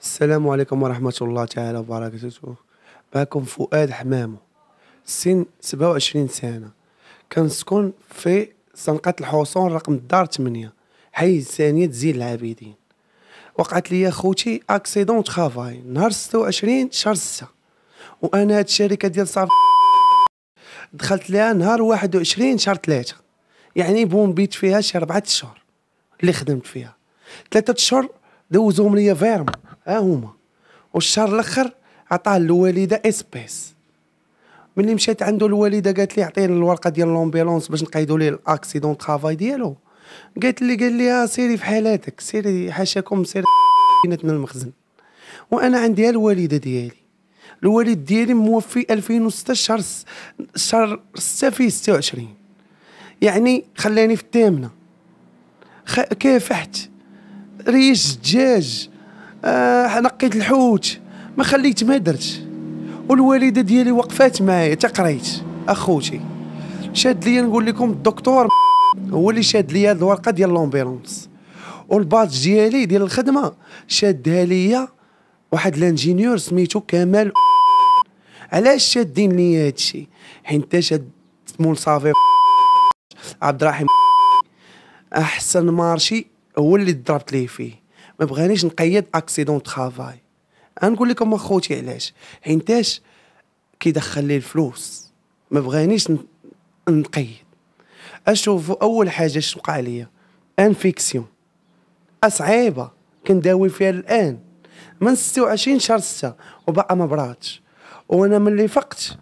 السلام عليكم ورحمة الله تعالى وبركاته معكم فؤاد حمامو سن 27 سنة كنسكن في صنقة الحصون رقم دار 8 حي ثانية زين العابدين وقعت لي خوتي اكسيدون ترافاي نهار 26 شهر 6 وانا هاد الشركة ديال صافي دخلت لها نهار 21 شهر 3 يعني بومبيت فيها شي 4 اشهر اللي خدمت فيها ثلاثة اشهر دوزهم ليا فيرم ها هما والشهر الاخر عطاه الوالده اسبيس ملي مشيت عنده الوالده قالت لي عطيني الورقه ديال لومبيلونس باش نقيدوا ليه الاكسيدون ترافاي ديالو قالت لي قال لي آه، سيري في حالاتك سيري حاشاكم سيري من المخزن وانا عندي الوالده ديالي الوالد ديالي موفي 2006 شهر شهر ستة في 26 يعني خلاني في الثامنه خ... كافحت ريس الدجاج آه نقيت الحوت ما خليت ما درت والوالده ديالي وقفات معايا تقريت اخوتي شاد لي نقول لكم الدكتور هو اللي شاد لي هاد الورقه ديال لومبيرونس والباج ديالي ديال الخدمه شادها ليا واحد لانجينيور سميتو كمال علاش شادين لي هادشي حيت شاد مول صافي عبد الرحيم احسن مارشي هو اللي ضربت ليه فيه ما بغانيش نقيد اكسيدون ترافاي نقول لكم اخوتي علاش حيتاش كيدخل لي الفلوس ما بغانيش نقيد اشوف اول حاجه اش وقع ليا انفيكسيون صعيبه كنداوي فيها الان من 26 شهر 6 وبقى ما براتش وانا ملي فقت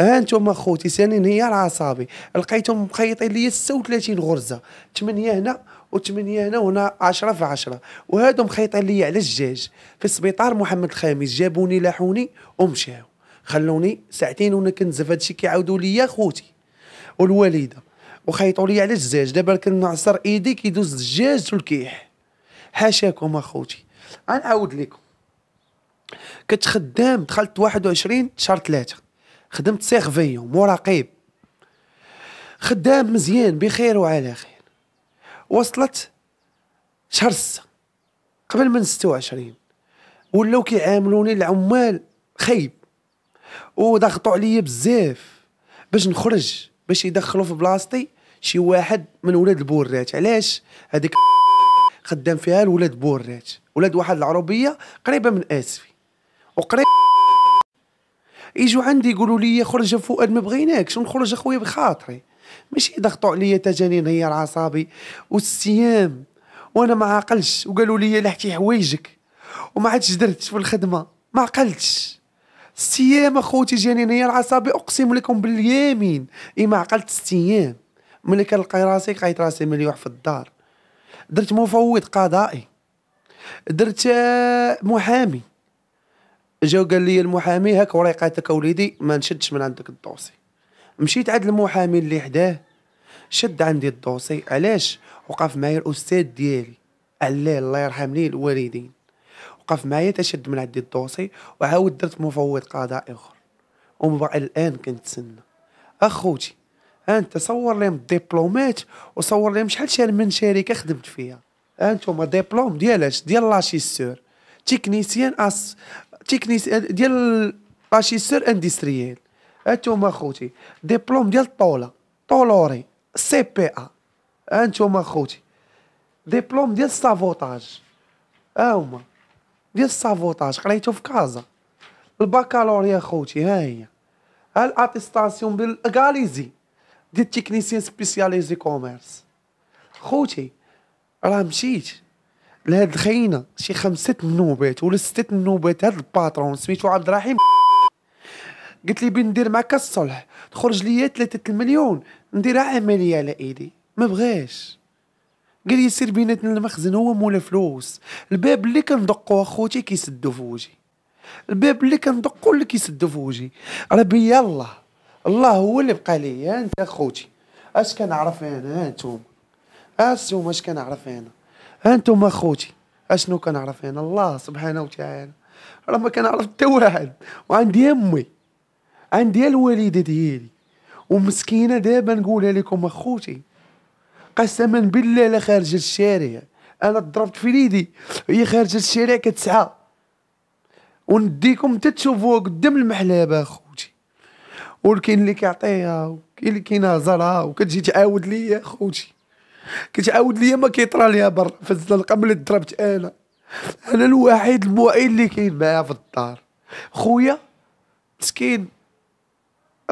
ها انتم اخوتي ساني انهيار عصابي لقيتهم مخيطين لي 36 غرزه 8 هنا و8 هنا وهنا 10 في 10 وهادو مخيطين لي على الجاج في السبيطار محمد الخامس جابوني لاحوني ومشاو خلوني ساعتين وانا كنزف هادشي كيعاودوا لي اخوتي والوالده وخيطوا لي على الزاج دابا كنعصر ايدي كيدوز الدجاج والكيح حاشاكم اخوتي غنعاود لكم كنت خدام دخلت 21 شهر 3 خدمت سيرفي ومراقب خدام مزيان بخير وعلى خير وصلت شهر ستة قبل من ستة وعشرين ولاو كيعاملوني العمال خايب وضغطوا عليا بزاف باش نخرج باش يدخلوا في بلاصتي شي واحد من ولاد البورات علاش هذيك خدام فيها الولاد بورات ولاد واحد العربيه قريبه من اسفي وقريب يجوا عندي يقولوا لي خرج يا فؤاد ما بغيناكش ونخرج اخويا بخاطري ماشي يضغطوا عليا تجاني نهير اعصابي والسيام وانا ما عقلش وقالوا لي لحتي حوايجك وما عادش درت في الخدمه ما عقلتش السيام اخوتي جاني نهير اعصابي اقسم لكم باليمين اي ما عقلت السيام ملي كنلقى راسي قايت راسي مليوح في الدار درت مفوض قضائي درت آه، محامي جا قال لي المحامي هاك وريقاتك اوليدي ما نشدش من عندك الدوسي مشيت عند المحامي اللي حداه شد عندي الدوسي علاش وقف معايا الاستاذ ديالي علاه الله يرحم لي الوالدين وقف معايا تشد من عندي الدوسي وعاود درت مفوض قضاء اخر ومن بعد الان كنتسنى اخوتي انت صور لهم الدبلومات وصور لهم شحال من شركه خدمت فيها انتوما ديبلوم ديالاش ديال لاشيسور تكنيسيان اس تكنيس ديال باشيسور اندستريال هانتوما خوتي ديبلوم ديال الطوله طولوري سي بي ا إيه. هانتوما خوتي ديبلوم ديال السافوتاج ها هما ديال السافوتاج قريتو في كازا الباكالوريا خوتي ها هي ها الاتيستاسيون بالاكاليزي ديال تكنيسيان سبيسياليزي كوميرس خوتي راه مشيت لهاد الخينه شي خمسه النوبات ولا سته النوبات هاد الباترون سميتو عبد الرحيم قلت لي بين ندير معاك الصلح تخرج ليا ثلاثة المليون نديرها عملية على ايدي ما بغاش قال لي سير بيناتنا المخزن هو مولا فلوس الباب اللي كندقو اخوتي كيسدو في وجهي الباب اللي كندقو اللي كيسدو في وجهي ربي الله الله هو اللي بقى ليا انت اخوتي اش كنعرف انا انتوما اش اش كنعرف انا انتم اخوتي اشنو كنعرف انا الله سبحانه وتعالى راه ما كنعرف حتى واحد وعندي امي عندي الوالده ديالي ومسكينه دابا نقولها لكم اخوتي قسما بالله لا خارجه الشارع انا ضربت في ليدي هي خارجه الشارع كتسعى ونديكم تتشوفوها قدام المحلابه اخوتي ولكن اللي كيعطيها وكاين اللي كينهزرها وكتجي تعاود ليا اخوتي كتعاود ليا ما كيطرى ليها برا في الزنقه ملي ضربت انا انا الوحيد المؤيد اللي كاين معايا في الدار خويا مسكين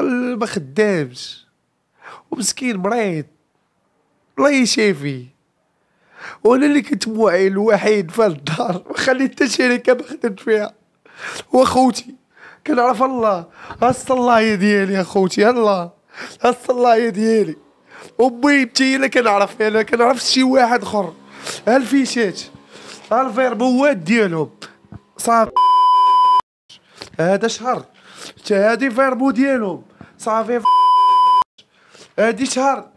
ما خدامش ومسكين مريض الله يشافي وانا اللي كنت موعي الوحيد في الدار ما خليت حتى شركه ما خدمت فيها واخوتي كنعرف الله الصلايه ديالي اخوتي الله الصلايه ديالي وبيبتي انا كنعرف انا كنعرف شي واحد اخر الفيشات الفيربوات ديالهم صافي هذا شهر هادي فيربو ديالهم صافي هادي شهر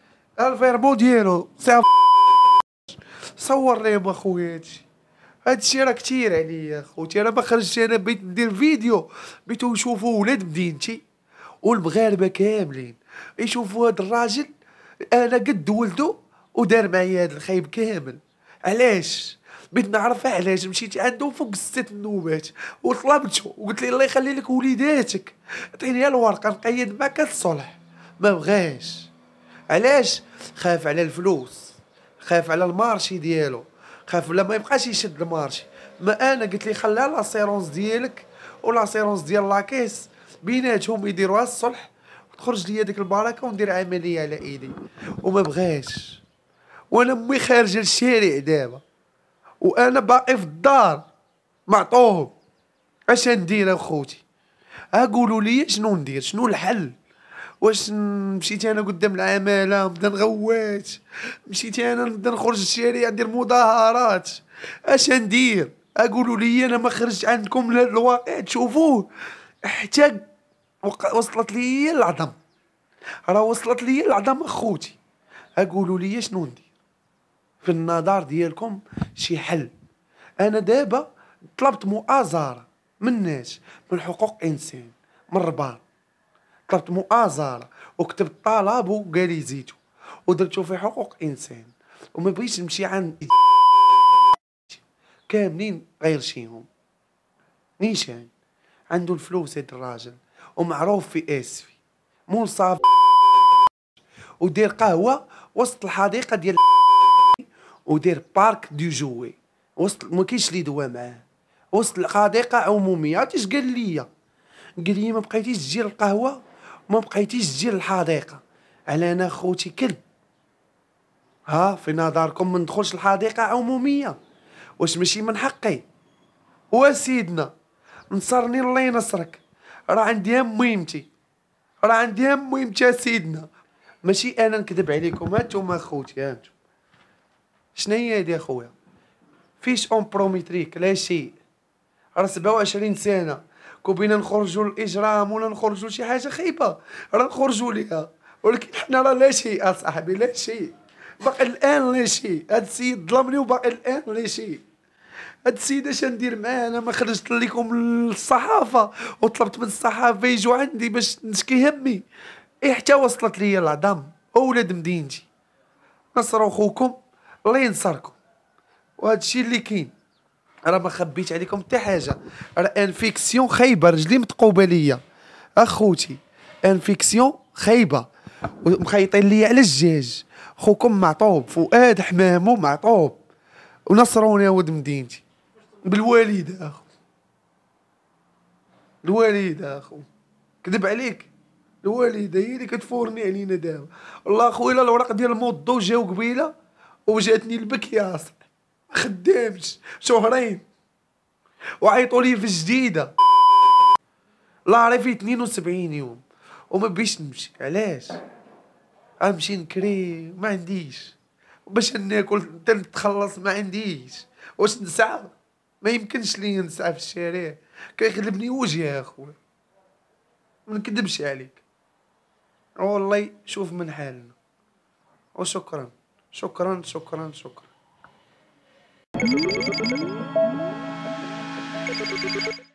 الفيربو ديالو صافي صور ليهم اخويا هادشي هادشي راه كتير عليا اخوتي انا ما خرجت انا بغيت ندير فيديو بغيتو نشوفو ولاد مدينتي والمغاربه كاملين يشوفوا هاد الراجل انا قد ولده ودار معايا هذا الخايب كامل علاش بغيت نعرف علاش مشيت عنده فوق الست نوبات وطلبته وقلت لي الله يخلي لك وليداتك عطيني الورقه نقيد معك الصلح ما بغاش علاش خاف على الفلوس خاف على المارشي ديالو خاف لا ما يبقاش يشد المارشي ما انا قلت لي خليها لاسيرونس ديالك ولاسيرونس ديال لاكيس بيناتهم يديروها الصلح تخرج لي ديك البركه وندير عمليه على ايدي وما بغاش وانا امي خارجه للشارع دابا وانا باقي في الدار معطوب اش ندير اخوتي ها قولوا لي شنو ندير شنو الحل واش مشيت انا قدام العماله نبدا نغوت مشيت انا نبدا نخرج للشارع ندير مظاهرات اش ندير اقولوا لي انا ما خرجت عندكم للواقع تشوفوه حتى وصلت لي العظم راه وصلت لي العظم خوتي اقولوا لي شنو ندير في النظر ديالكم شي حل انا دابا طلبت مؤازره من الناس من حقوق انسان من الرباط طلبت مؤازره وكتبت طلب وقال لي زيتو ودرتو في حقوق انسان وما بغيتش نمشي عند كاملين غير شيهم نيشان عنده الفلوس هاد الراجل ومعروف في اسفي منصف ودير قهوه وسط الحديقه ديال ودير بارك دو جوي وسط ما كاينش لي دوا معاه وسط الحديقه عموميه عرفتي قال لي قال لي ما بقيتيش تجي للقهوه ما بقيتيش تجي للحديقه على انا خوتي كلب ها في نظركم ما ندخلش الحديقه عموميه واش ماشي من حقي وسيدنا نصرني الله ينصرك راه عندي هم مهمتي راه عندي هم مهمتي سيدنا ماشي انا نكذب عليكم هانتوما خوتي هانتوما شنو هي هادي اخويا فيش اون بروميتريك لا شيء راه 27 سنه كوبينا نخرجوا للاجرام ولا نخرجوا شي حاجه خايبه راه نخرجوا ليها ولكن حنا راه لا شيء اصاحبي لا شيء باقي الان لا شيء هاد السيد ظلمني وباقي الان لا شيء هاد السيد اش ندير معاه انا ما خرجت لكم الصحافه وطلبت من الصحافه يجوا عندي باش نشكي همي اي حتى وصلت ليا العظام اولاد مدينتي نصروا خوكم الله ينصركم وهذا الشيء اللي كاين راه ما خبيت عليكم حتى حاجه راه انفيكسيون خايبه رجلي متقوبه ليا اخوتي انفيكسيون خايبه ومخيطين ليا على الجاج خوكم معطوب فؤاد حمامو معطوب ونصروني ود مدينتي بالوالدة أخو الوالدة أخو كذب عليك الوالدة هي اللي كتفورني علينا دابا والله أخويا إلا الوراق ديال الموضو جاو قبيلة وجاتني البكية أصاحبي ما خدامش شهرين وعيطوا لي في الجديدة لا في 72 يوم وما بيش نمشي علاش غنمشي نكري ما عنديش باش ناكل حتى نتخلص ما عنديش واش نسعى ما يمكنش لي نسعى في الشارع كيخلبني وجهي يا اخويا ما نكذبش عليك والله شوف من حالنا وشكرا شكرا شكرا شكرا